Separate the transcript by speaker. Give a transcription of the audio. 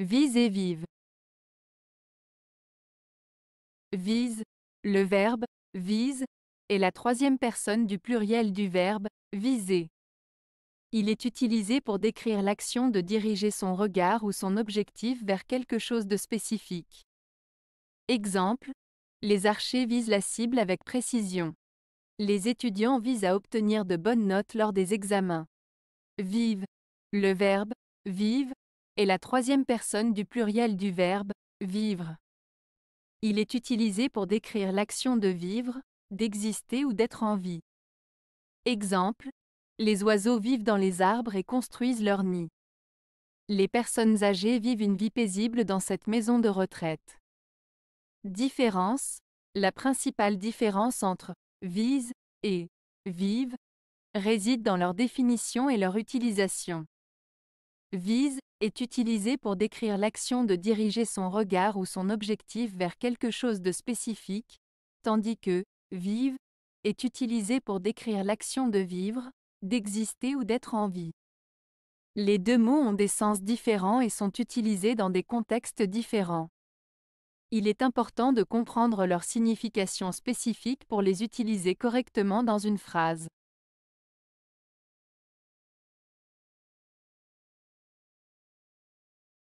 Speaker 1: Vise et vive.
Speaker 2: Vise, le verbe, vise, est la troisième personne du pluriel du verbe, viser. Il est utilisé pour décrire l'action de diriger son regard ou son objectif vers quelque chose de spécifique. Exemple, les archers visent la cible avec précision. Les étudiants visent à obtenir de bonnes notes lors des examens. Vive. Le verbe, vive, est la troisième personne du pluriel du verbe vivre. Il est utilisé pour décrire l'action de vivre, d'exister ou d'être en vie. Exemple, les oiseaux vivent dans les arbres et construisent leur nid. Les personnes âgées vivent une vie paisible dans cette maison de retraite. Différence, la principale différence entre vise et vive réside dans leur définition et leur utilisation vise, est utilisé pour décrire l'action de diriger son regard ou son objectif vers quelque chose de spécifique, tandis que vive est utilisé pour décrire l'action de vivre, d'exister ou d'être en vie. Les deux mots ont des sens différents et sont utilisés dans des contextes différents. Il est important de comprendre leur signification spécifique pour les utiliser correctement dans une phrase.